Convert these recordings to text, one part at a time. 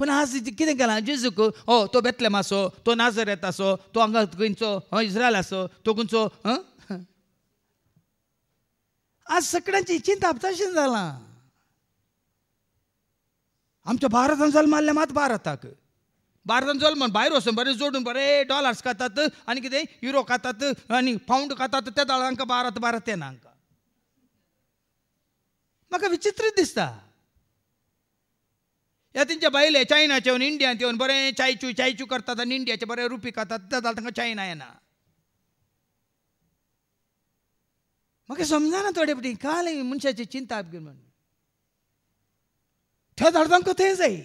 पण आज कितें केलां जेजूक हो तो बेतलेम आसो तो नाजर येता आसो तो हांगा खंयचो इज्रायल हो, इस्रायल आसो तो खंयचो आज सगळ्यांची चिंता तशें जालां आमच्या भारतान जल्म मारलें मात भारताक भारतान जल्म भायर वचून बरें जोडून बरे डॉलर्स खातात आनी कितें युरो खातात आनी पावंड खातात त्या आमकां भारत भारत येना म्हाका विचित्र दिसता तेंच्या तेंचे बायले चायनाचे येऊन इंडियांत येऊन बरें चायचू चायचू करतात आनी इंडियाचे बरें रुपी खातात जाल्यार तांकां म्हणजे चायना येना म्हाका समजना थोडे पटी काल मनशाची चिंता घेवन म्हण धाड तांकां तें जाय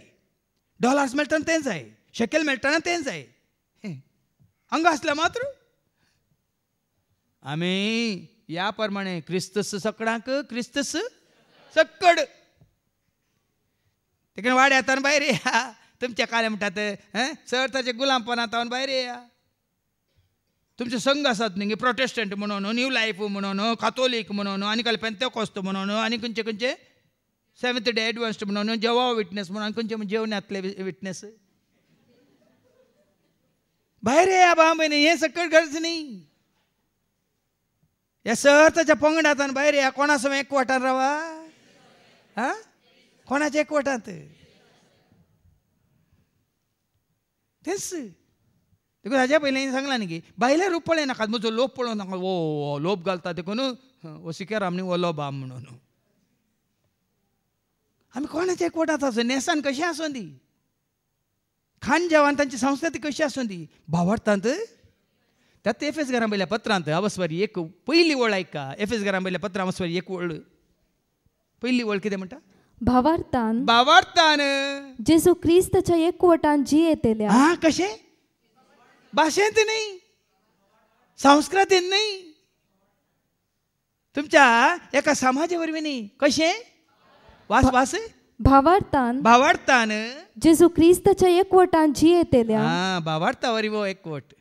डॉलर्स मेळटना तें जाय शेकेल मेळटना तें जाय हांगा असल्या मात्र आमी ह्या प्रमाणे क्रिस्तस सकडांक क्रिस्तस सकड तिकडे वाड्यातान बाहेर या तुमच्या काले म्हणटात सरताचे गुलामपणांतावन बाहेर या तुमचे संघ आसात न्ही प्रोटेस्टंट म्हणून न्यू लाईफ म्हणून कॅथोलिक म्हणून काल पेंत कोस्त म्हणून आणि खंयचे खंयचे सेवन्थ डे ॲडव्हान्स्ड म्हणून जेवा विटनेस म्हणून खंयचे म्हणजे जेवणातले विटनेस बाहेर या बा हे सकट गरज नाही ह्या सहर्ताच्या पंगडात भायर या कोणा एक वाटा रवा आं कोणाच्या एकवटात तेच देखून हाज्या पयलीं सांगला न्ही की बायले रूप पळय नाकात म्हजो लोप पळोवं नाका वो लोप घालता देखून वसिकेर आमनी ओलो बाम म्हणून आम्ही कोणाच्या एकवटात असो नेसान कशी आसूं दी खान जेवान तांची संस्कृती कशी असो दी भावार्थांत त्यात एफ एस घरा पहिल्या पत्रांत अवस्वारी एक पहिली ओळ आयका एफ एस घरा पयल्या पत्रां अवस्वारी एक ओळ पहिली ओळ कितें म्हणटा भावार्थान भावार्थान जेसू क्रिस्ताच्या एकवटान जी येतेल्या हा कशे भाषेत नाही संस्कृतीत नाही तुमच्या एका समाजा वरवी न्ही कशें वास वास भावार्थान भावार्थान जेजू क्रिस्ताच्या एकवटान जी येतेल्या हा भावार्था वरी वो एकवट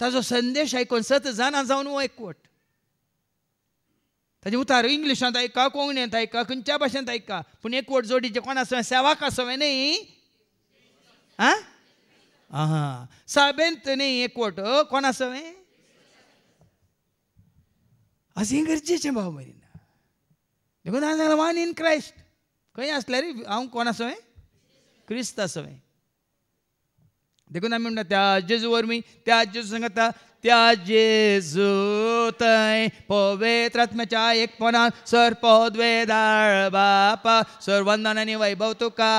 ताजो संदेश ऐकून सत जाणा जाऊन वो एकवट ताजे उतार इंग्लिशांत आयका कोंकणींत आयका खंयच्या भाशेंत आयका पूण वट जोडीचे कोणा सवय सेवाक आसोवे न्ही आं आं साबेंत न्ही वट कोणा सवय असे गरजेचें भाव मरीना देखून हांव सांगलां वन इन क्रायस्ट खंय आसल्यार हांव कोणा सवय क्रिस्त आसोवें देखो ना म्हणतात त्या जेजूवर मी त्या जेजू संगता त्या जेजू तय एक एकपणा सर पौद्वेदाळ बापा सर वैभव तुका